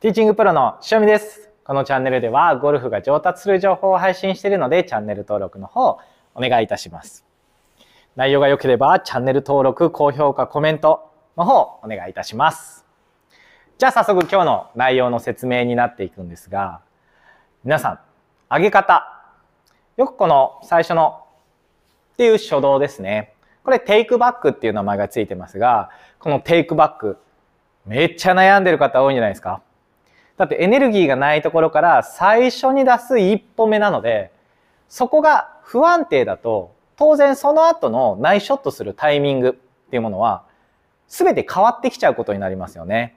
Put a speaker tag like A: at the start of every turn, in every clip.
A: ティーチングプロのしおみです。このチャンネルではゴルフが上達する情報を配信しているのでチャンネル登録の方お願いいたします。内容が良ければチャンネル登録、高評価、コメントの方お願いいたします。じゃあ早速今日の内容の説明になっていくんですが、皆さん、上げ方。よくこの最初のっていう初動ですね。これテイクバックっていう名前がついてますが、このテイクバック、めっちゃ悩んでる方多いんじゃないですかだってエネルギーがないところから最初に出す一歩目なので、そこが不安定だと、当然その後のナイショットするタイミングっていうものは、全て変わってきちゃうことになりますよね。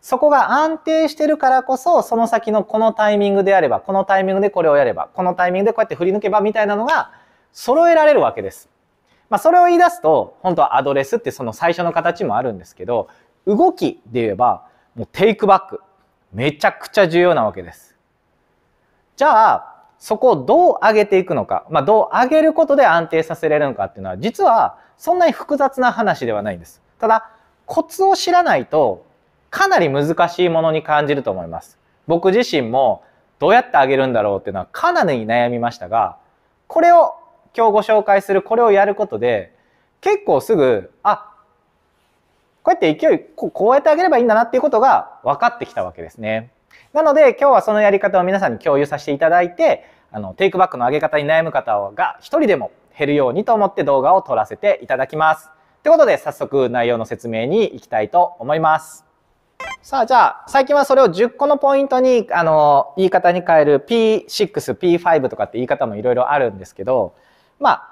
A: そこが安定してるからこそ、その先のこのタイミングであれば、このタイミングでこれをやれば、このタイミングでこうやって振り抜けばみたいなのが揃えられるわけです。まあ、それを言い出すと、本当はアドレスってその最初の形もあるんですけど、動きで言えば、もうテイクバック。めちゃくちゃ重要なわけです。じゃあ、そこをどう上げていくのか、まあ、どう上げることで安定させれるのかっていうのは、実はそんなに複雑な話ではないんです。ただ、コツを知らないと、かなり難しいものに感じると思います。僕自身も、どうやって上げるんだろうっていうのはかなり悩みましたが、これを今日ご紹介するこれをやることで、結構すぐ、あ、こうやって勢いこうやってあげればいいんだなっていうことが分かってきたわけですね。なので今日はそのやり方を皆さんに共有させていただいてあのテイクバックの上げ方に悩む方が1人でも減るようにと思って動画を撮らせていただきます。ってことで早速内容の説明に行きたいと思います。さあじゃあ最近はそれを10個のポイントにあの言い方に変える P6P5 とかって言い方もいろいろあるんですけどまあ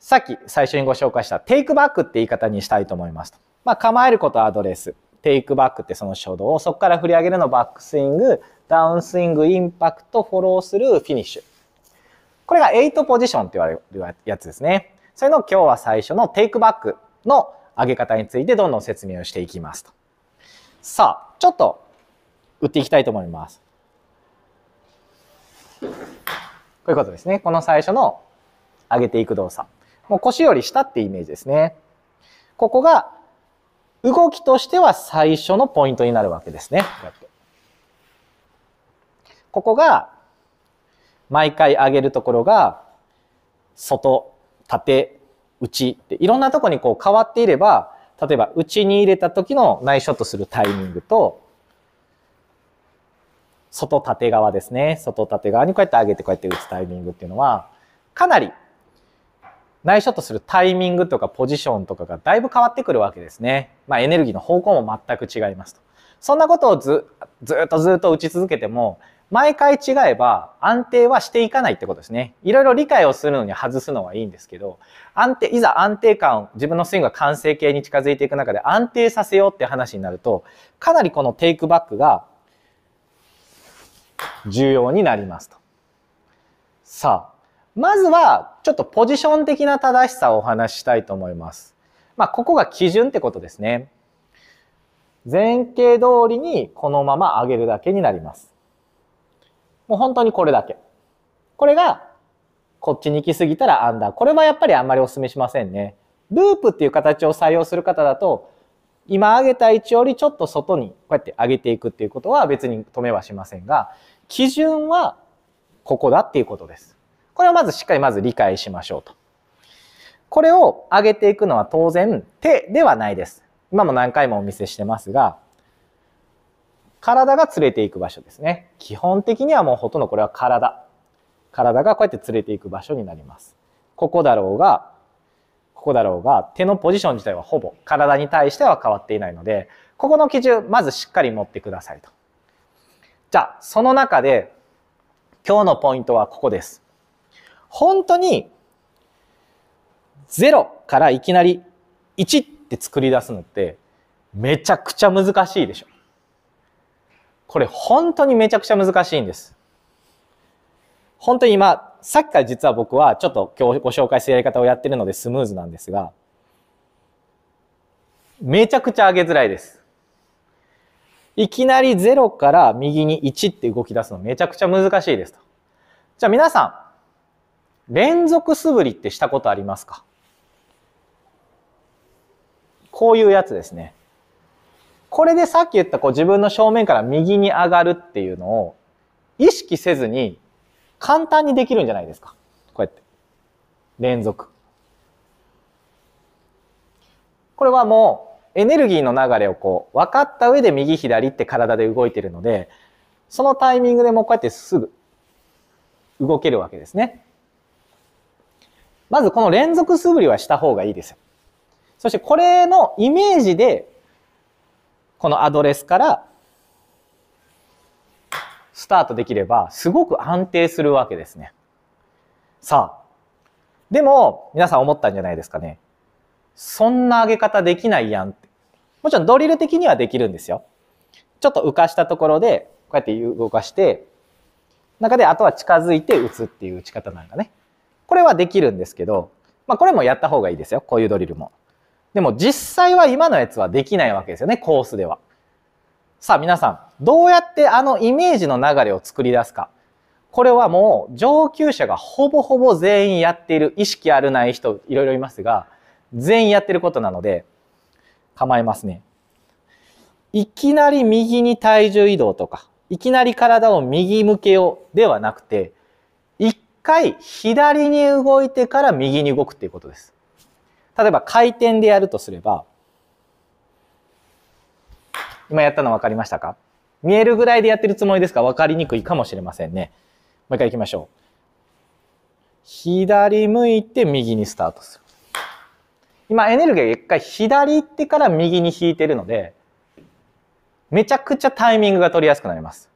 A: さっき最初にご紹介したテイクバックって言い方にしたいと思いますと。まあ、構えることアドレス、テイクバックってその初動、そこから振り上げるのバックスイング、ダウンスイング、インパクト、フォロースルー、フィニッシュ。これが8ポジションって言われるやつですね。それの今日は最初のテイクバックの上げ方についてどんどん説明をしていきますと。さあ、ちょっと打っていきたいと思います。こういうことですね。この最初の上げていく動作。もう腰より下ってイメージですね。ここが動きとしては最初のポイントになるわけですね。ここが、毎回上げるところが、外、縦、内いろんなとこにこう変わっていれば、例えば内に入れた時の内ショットするタイミングと、外縦側ですね。外縦側にこうやって上げてこうやって打つタイミングっていうのは、かなり内緒とショットするタイミングとかポジションとかがだいぶ変わってくるわけですね。まあ、エネルギーの方向も全く違いますと。そんなことをずっとずっと打ち続けても、毎回違えば安定はしていかないってことですね。いろいろ理解をするのに外すのはいいんですけど、安定、いざ安定感を、自分のスイングが完成形に近づいていく中で安定させようって話になると、かなりこのテイクバックが重要になりますと。さあ、まずは、ちょっとポジション的な正しさをお話ししたいと思います。まあ、ここが基準ってことですね。前傾通りにこのまま上げるだけになります。もう本当にこれだけ。これが、こっちに行き過ぎたらアンダー。これはやっぱりあんまりお勧めしませんね。ループっていう形を採用する方だと、今上げた位置よりちょっと外にこうやって上げていくっていうことは別に止めはしませんが、基準はここだっていうことです。これをまずしっかりまず理解しましょうと。これを上げていくのは当然手ではないです。今も何回もお見せしてますが、体が連れていく場所ですね。基本的にはもうほとんどこれは体。体がこうやって連れていく場所になります。ここだろうが、ここだろうが、手のポジション自体はほぼ体に対しては変わっていないので、ここの基準、まずしっかり持ってくださいと。じゃあ、その中で、今日のポイントはここです。本当に0からいきなり1って作り出すのってめちゃくちゃ難しいでしょ。これ本当にめちゃくちゃ難しいんです。本当に今、さっきから実は僕はちょっと今日ご紹介するやり方をやってるのでスムーズなんですが、めちゃくちゃ上げづらいです。いきなり0から右に1って動き出すのめちゃくちゃ難しいですと。じゃあ皆さん、連続素振りってしたことありますかこういうやつですね。これでさっき言ったこう自分の正面から右に上がるっていうのを意識せずに簡単にできるんじゃないですか。こうやって。連続。これはもうエネルギーの流れをこう分かった上で右左って体で動いてるので、そのタイミングでもうこうやってすぐ動けるわけですね。まずこの連続素振りはした方がいいですそしてこれのイメージで、このアドレスからスタートできれば、すごく安定するわけですね。さあ。でも、皆さん思ったんじゃないですかね。そんな上げ方できないやんって。もちろんドリル的にはできるんですよ。ちょっと浮かしたところで、こうやって動かして、中であとは近づいて打つっていう打ち方なんだね。これはできるんですけど、まあ、これもやった方がいいですよ。こういうドリルも。でも実際は今のやつはできないわけですよね、コースでは。さあ皆さん、どうやってあのイメージの流れを作り出すか。これはもう上級者がほぼほぼ全員やっている、意識あるない人いろいろいますが、全員やってることなので、構えますね。いきなり右に体重移動とか、いきなり体を右向けようではなくて、回左に動いてから右に動くっていうことです。例えば回転でやるとすれば、今やったの分かりましたか見えるぐらいでやってるつもりですか分かりにくいかもしれませんね。もう一回行きましょう。左向いて右にスタートする。今エネルギーが一回左行ってから右に引いてるので、めちゃくちゃタイミングが取りやすくなります。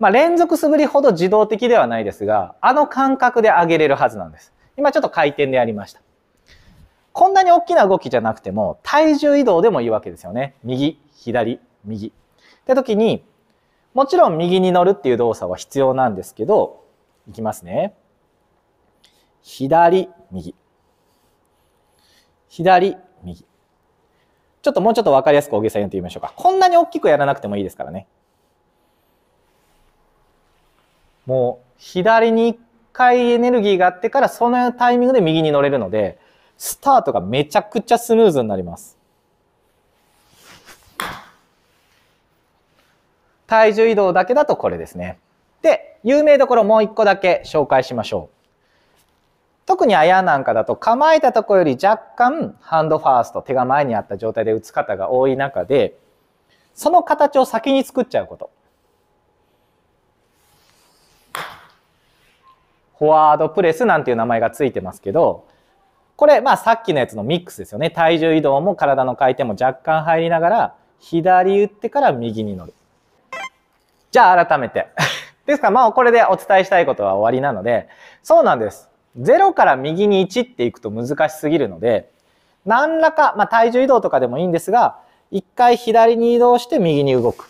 A: まあ、連続素振りほど自動的ではないですが、あの感覚で上げれるはずなんです。今ちょっと回転でやりました。こんなに大きな動きじゃなくても、体重移動でもいいわけですよね。右、左、右。って時に、もちろん右に乗るっていう動作は必要なんですけど、いきますね。左、右。左、右。ちょっともうちょっと分かりやすく大げさにやってみましょうか。こんなに大きくやらなくてもいいですからね。もう左に1回エネルギーがあってからそのタイミングで右に乗れるのでスタートがめちゃくちゃスムーズになります。体重移動だけだとこれですね。で、有名どころもう1個だけ紹介しましょう。特にあやなんかだと構えたとこより若干ハンドファースト手が前にあった状態で打つ方が多い中でその形を先に作っちゃうことフォワードプレスなんていう名前がついてますけど、これ、まあさっきのやつのミックスですよね。体重移動も体の回転も若干入りながら、左打ってから右に乗る。じゃあ改めて。ですから、まあこれでお伝えしたいことは終わりなので、そうなんです。0から右に1っていくと難しすぎるので、何らか、まあ体重移動とかでもいいんですが、一回左に移動して右に動く。